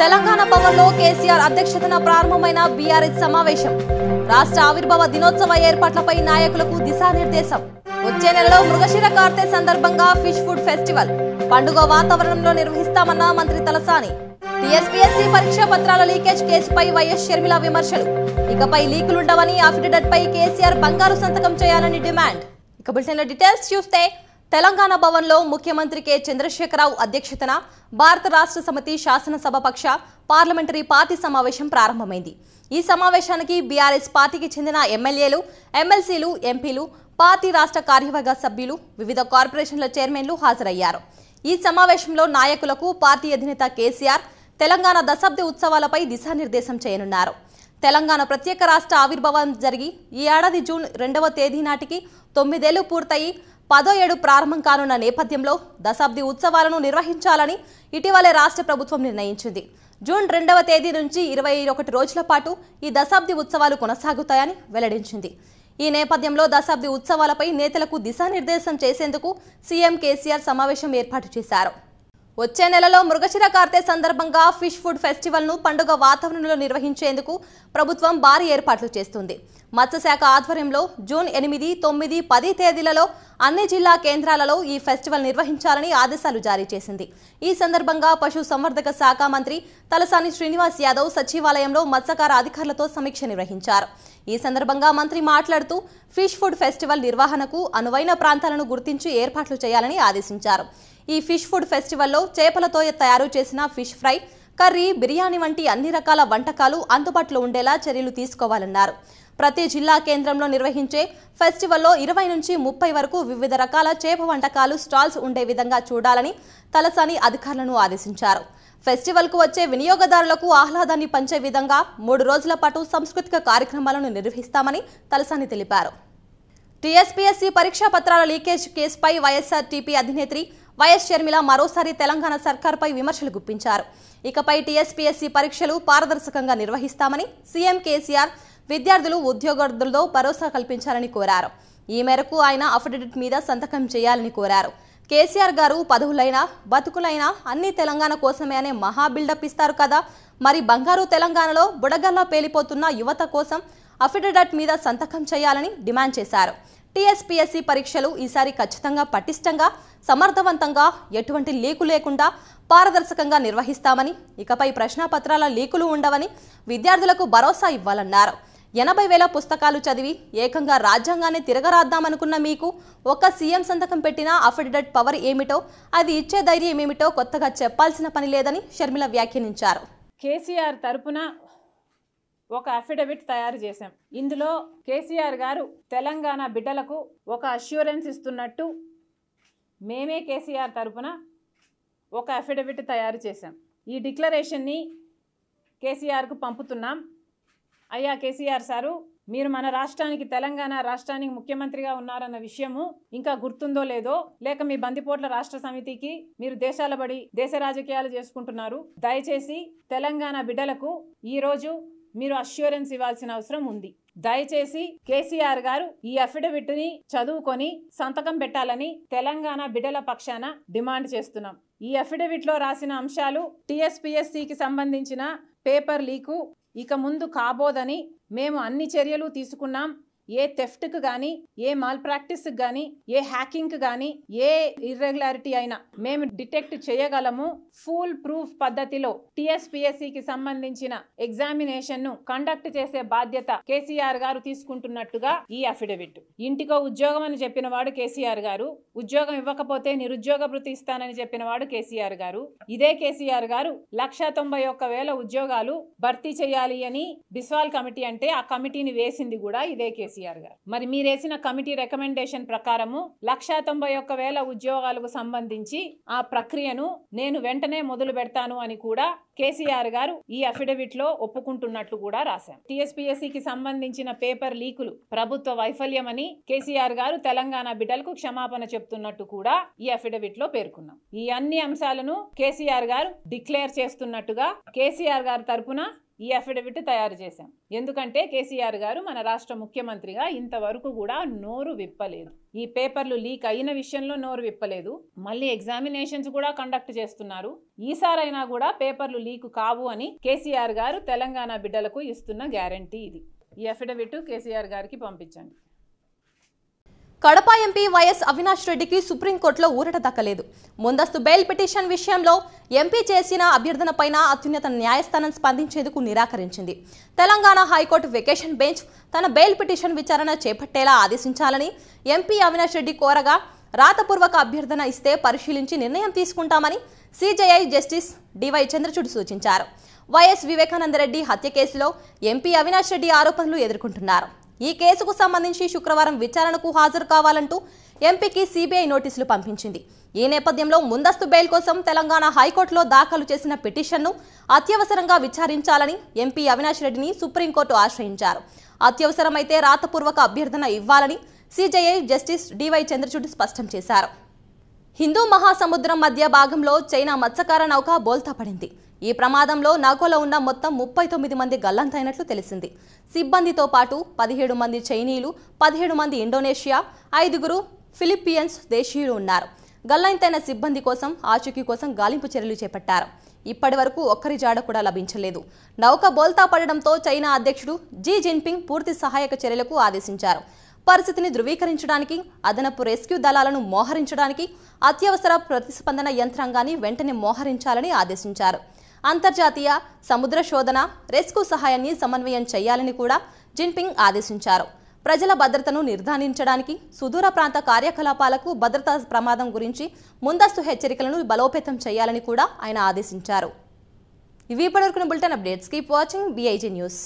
తెలంగాణ భవన్ లో కేసీఆర్ అధ్యక్షతన ప్రారంభమైన బీఆర్ఎస్ సమావేశం రాష్ట్ర ఆవిర్భావ దినోత్సవ ఏర్పాట్లపై నాయకులకు దిశానిర్దేశం వచ్చే నెలలో మృగశిర కార్తె సందర్భంగా ఫిష్ ఫుడ్ ఫెస్టివల్ పండుగ వాతావరణంలో నిర్వహిస్తామన్న మంత్రి తలసాని టీఎస్పీఎస్సీ పరీక్ష పత్రాల లీకేజ్ కేసుపై వైఎస్ షర్మిల విమర్శలు ఇకపై లీకులుండవని అఫిడవిట్ పై కేసీఆర్ బంగారు సంతకం చేయాలని డిమాండ్ ఇక బుల్టెన్ డీటెయిల్స్ చూస్తే తెలంగాణ భవన్లో ముఖ్యమంత్రి కె చంద్రశేఖరరావు అధ్యక్షతన భారత రాష్ట్ర సమితి శాసనసభ పక్ష పార్లమెంటరీ పార్టీ సమావేశం ప్రారంభమైంది ఈ సమావేశానికి బీఆర్ఎస్ పార్టీకి చెందిన ఎమ్మెల్యేలు ఎమ్మెల్సీలు ఎంపీలు పార్టీ రాష్ట్ర కార్యవర్గ సభ్యులు వివిధ కార్పొరేషన్ల చైర్మన్లు హాజరయ్యారు ఈ సమావేశంలో నాయకులకు పార్టీ అధినేత కేసీఆర్ తెలంగాణ దశాబ్ది ఉత్సవాలపై దిశానిర్దేశం చేయనున్నారు తెలంగాణ ప్రత్యేక రాష్ట్ర ఆవిర్భావం జరిగి ఈ ఏడాది జూన్ రెండవ తేదీ నాటికి తొమ్మిదేళ్లు పూర్తయి పదో ఏడు ప్రారంభం కానున్న నేపథ్యంలో దశాబ్ది ఉత్సవాలను నిర్వహించాలని ఇటీవలే రాష్ట్ర ప్రభుత్వం నిర్ణయించింది జూన్ రెండవ తేదీ నుంచి ఇరవై ఒకటి రోజుల పాటు ఈ దశాబ్ది ఉత్సవాలు కొనసాగుతాయని వెల్లడించింది ఈ నేపథ్యంలో దశాబ్ది ఉత్సవాలపై నేతలకు దిశానిర్దేశం చేసేందుకు సీఎం కేసీఆర్ సమావేశం ఏర్పాటు చేశారు వచ్చే నెలలో మృగశిర కార్తె సందర్భంగా ఫిష్ ఫుడ్ ఫెస్టివల్ను పండుగ వాతావరణంలో నిర్వహించేందుకు ప్రభుత్వం భారీ ఏర్పాట్లు చేస్తుంది మత్స్యశాఖ ఆధ్వర్యంలో జూన్ ఎనిమిది తొమ్మిది పది తేదీలలో అన్ని జిల్లా కేంద్రాలలో ఈ ఫెస్టివల్ నిర్వహించాలని ఆదేశాలు జారీ చేసింది ఈ సందర్భంగా పశు సంవర్ధక శాఖ మంత్రి తలసాని శ్రీనివాస్ యాదవ్ సచివాలయంలో మత్స్యకార అధికారులతో సమీక్ష నిర్వహించారు ఈ సందర్భంగా మంత్రి మాట్లాడుతూ ఫిష్ ఫుడ్ ఫెస్టివల్ నిర్వహణకు అనువైన ప్రాంతాలను గుర్తించి ఏర్పాట్లు చేయాలని ఆదేశించారు ఈ ఫిష్ ఫుడ్ ఫెస్టివల్లో చేపలతో తయారు చేసిన ఫిష్ ఫ్రై కర్రీ బిర్యానీ వంటి అన్ని రకాల వంటకాలు అందుబాటులో ఉండేలా చర్యలు తీసుకోవాలన్నారు ప్రతి జిల్లా కేంద్రంలో నిర్వహించే ఫెస్టివల్లో ఇరవై నుంచి ముప్పై వరకు వివిధ రకాల చేప వంటకాలు స్టాల్స్ ఉండే విధంగా చూడాలని తలసాని అధికారులను ఆదేశించారు ఫెస్టివల్కు వచ్చే వినియోగదారులకు ఆహ్లాదాన్ని పంచే విధంగా మూడు రోజుల పాటు సాంస్కృతిక కార్యక్రమాలను నిర్వహిస్తామని తలసాని తెలిపారు టీఎస్పీఎస్సీ పరీక్షా పత్రాల లీకేజ్ కేసుపై వైఎస్ఆర్టీపీ అధినేత్రి వైఎస్ షర్మిల మరోసారి తెలంగాణ సర్కార్పై విమర్శలు గుప్పించారు ఇకపై టీఎస్పీఎస్సీ పరీక్షలు పారదర్శకంగా నిర్వహిస్తామని సీఎం కేసీఆర్ విద్యార్థులు ఉద్యోగార్థులతో భరోసా కల్పించాలని కోరారు ఈ మేరకు ఆయన అఫిడవిట్ మీద సంతకం చేయాలని కోరారు కేసీఆర్ గారు పదవులైనా బతుకులైనా అన్ని తెలంగాణ కోసమే అనే మహా బిల్డప్ ఇస్తారు కదా మరి బంగారు తెలంగాణలో బుడగల్లా పేలిపోతున్న యువత కోసం అఫిడవిట్ మీద సంతకం చేయాలని డిమాండ్ చేశారు టీఎస్పీఎస్సీ పరీక్షలు ఈసారి ఖచ్చితంగా పటిష్టంగా సమర్థవంతంగా ఎటువంటి లీకు లేకుండా పారదర్శకంగా నిర్వహిస్తామని ఇకపై ప్రశ్నాపత్రాల లీకులు ఉండవని విద్యార్థులకు భరోసా ఇవ్వాలన్నారు ఎనభై వేల పుస్తకాలు చదివి ఏకంగా రాజ్యాంగాన్ని తిరగరాద్దామనుకున్న మీకు ఒక్క సీఎం సంతకం పెట్టిన అఫిడవిట్ పవర్ ఏమిటో అది ఇచ్చే ధైర్యం ఏమిటో కొత్తగా చెప్పాల్సిన పని లేదని షర్మిల వ్యాఖ్యానించారు కేసీఆర్ తరపున ఒక అఫిడవిట్ తయారు చేశాం ఇందులో కేసీఆర్ గారు తెలంగాణ బిడ్డలకు ఒక అష్యూరెన్స్ ఇస్తున్నట్టు మేమే కేసీఆర్ తరపున ఒక అఫిడవిట్ తయారు చేశాం ఈ డిక్లరేషన్ని కేసీఆర్కు పంపుతున్నాం అయ్యా కేసీఆర్ సారు మీరు మన రాష్ట్రానికి తెలంగాణ రాష్ట్రానికి ముఖ్యమంత్రిగా ఉన్నారన్న విషయము ఇంకా గుర్తుందో లేదో లేక మీ బందిపోట్ల రాష్ట్ర సమితికి మీరు దేశాల బడి దేశ రాజకీయాలు చేసుకుంటున్నారు దయచేసి తెలంగాణ బిడ్డలకు ఈరోజు మీరు అష్యూరెన్స్ ఇవ్వాల్సిన అవసరం ఉంది దయచేసి కేసీఆర్ గారు ఈ అఫిడవిట్ ని చదువుకొని సంతకం పెట్టాలని తెలంగాణ బిడల పక్షాన డిమాండ్ చేస్తున్నాం ఈ అఫిడవిట్ లో రాసిన అంశాలు టీఎస్పీఎస్సికి సంబంధించిన పేపర్ లీకు ఇక ముందు కాబోదని మేము అన్ని చర్యలు తీసుకున్నాం ఏ తెఫ్ట్కు కానీ ఏ మాల్ ప్రాక్టీస్కి కానీ ఏ హ్యాకింగ్కి కానీ ఏ ఇర్రెగ్యులారిటీ అయినా మేము డిటెక్ట్ చేయగలము ఫుల్ ప్రూఫ్ పద్ధతిలో టిఎస్పిఎస్సికి సంబంధించిన ఎగ్జామినేషన్ను కండక్ట్ చేసే బాధ్యత కేసీఆర్ గారు తీసుకుంటున్నట్టుగా ఈ అఫిడవిట్ ఇంటికో ఉద్యోగం అని చెప్పిన వాడు కేసీఆర్ గారు ఉద్యోగం ఇవ్వకపోతే నిరుద్యోగ భృతి ఇస్తానని చెప్పిన వాడు కేసీఆర్ గారు ఇదే కేసీఆర్ గారు లక్ష తొంభై ఒక్క వేల ఉద్యోగాలు భర్తీ చేయాలి అని బిస్వాల్ కమిటీ అంటే ఆ కమిటీని వేసింది కూడా ఇదే కేసీఆర్ కేసీఆర్ గారు మరి మీరేసిన కమిటీ రికమెండేషన్ ప్రకారము లక్షా తొంభై ఒక్క వేల ఉద్యోగాలకు సంబంధించి ఆ ప్రక్రియను నేను వెంటనే మొదలు పెడతాను అని కూడా కేసీఆర్ గారు ఈ అఫిడవిట్ లో ఒప్పుకుంటున్నట్లు కూడా రాశారు టీఎస్పీఎస్సికి సంబంధించిన పేపర్ లీకులు ప్రభుత్వ వైఫల్యమని కేసీఆర్ గారు తెలంగాణ బిడ్డలకు క్షమాపణ చెప్తున్నట్టు కూడా ఈ అఫిడవిట్ లో పేర్కొన్నాం ఈ అన్ని అంశాలను కేసీఆర్ గారు డిక్లేర్ చేస్తున్నట్టుగా కేసీఆర్ గారి తరపున ఈ అఫిడవిట్ తయారు చేశాం ఎందుకంటే కేసీఆర్ గారు మన రాష్ట్ర ముఖ్యమంత్రిగా ఇంతవరకు కూడా నోరు విప్పలేదు ఈ పేపర్లు లీక్ అయిన విషయంలో నోరు విప్పలేదు మళ్ళీ ఎగ్జామినేషన్స్ కూడా కండక్ట్ చేస్తున్నారు ఈసారైనా కూడా పేపర్లు లీక్ కావు అని కేసీఆర్ గారు తెలంగాణ బిడ్డలకు ఇస్తున్న గ్యారంటీ ఇది ఈ అఫిడవిట్ కేసీఆర్ గారికి పంపించండి కడప ఎంపీ వైఎస్ అవినాష్ రెడ్డికి సుప్రీంకోర్టులో ఊరట దక్కలేదు ముందస్తు బెయిల్ పిటిషన్ విషయంలో ఎంపీ చేసిన అభ్యర్థనపైన అత్యున్నత న్యాయస్థానం స్పందించేందుకు నిరాకరించింది తెలంగాణ హైకోర్టు వెకేషన్ బెంచ్ తన బెయిల్ పిటిషన్ విచారణ చేపట్టేలా ఆదేశించాలని ఎంపీ అవినాష్ రెడ్డి కోరగా రాతపూర్వక అభ్యర్థన ఇస్తే పరిశీలించి నిర్ణయం తీసుకుంటామని సిజేఐ జస్టిస్ డివై చంద్రచూడ్ సూచించారు వైఎస్ వివేకానందరెడ్డి హత్య కేసులో ఎంపీ అవినాష్ రెడ్డి ఆరోపణలు ఎదుర్కొంటున్నారు ఈ కేసుకు సంబంధించి శుక్రవారం విచారణకు హాజరు కావాలంటూ ఎంపీకి సీబీఐ నోటీసులు పంపించింది ఈ నేపథ్యంలో ముందస్తు బెయిల్ కోసం తెలంగాణ హైకోర్టులో దాఖలు చేసిన పిటిషన్ను అత్యవసరంగా విచారించాలని ఎంపీ అవినాష్ రెడ్డిని సుప్రీంకోర్టు ఆశ్రయించారు అత్యవసరమైతే రాతపూర్వక అభ్యర్థన ఇవ్వాలని సిజేఐ జస్టిస్ డివై చంద్రచూడ్ స్పష్టం చేశారు హిందూ మహాసముద్రం మధ్య భాగంలో చైనా మత్స్యకార నౌక బోల్తా పడింది ఈ ప్రమాదంలో నాకోలో ఉన్న మొత్తం ముప్పై తొమ్మిది మంది గల్లంతైనట్లు తెలిసింది సిబ్బందితో పాటు పదిహేడు మంది చైనీయులు పదిహేడు మంది ఇండోనేషియా ఐదుగురు ఫిలిప్పీయన్స్ దేశీయులు ఉన్నారు గల్లంతైన సిబ్బంది కోసం ఆచూకీ కోసం గాలింపు చర్యలు చేపట్టారు ఇప్పటి వరకు ఒక్కరి జాడ కూడా లభించలేదు నౌక బోల్తా పడడంతో చైనా అధ్యక్షుడు జీ జిన్పింగ్ పూర్తి సహాయక చర్యలకు ఆదేశించారు పరిస్థితిని ధృవీకరించడానికి అదనపు రెస్క్యూ దళాలను మోహరించడానికి అత్యవసర ప్రతిస్పందన యంత్రాంగాన్ని వెంటనే మోహరించాలని ఆదేశించారు అంతర్జాతీయ సముద్ర శోధన రెస్క్యూ సహాయాన్ని సమన్వయం చేయాలని కూడా జిన్పింగ్ ఆదేశించారు ప్రజల భద్రతను నిర్ధారించడానికి సుదూర ప్రాంత కార్యకలాపాలకు భద్రతా ప్రమాదం గురించి ముందస్తు హెచ్చరికలను బలోపేతం చేయాలని కూడా ఆయన ఆదేశించారు ఇవి ఇప్పటివరకున్న bulletin updates keep watching BIG news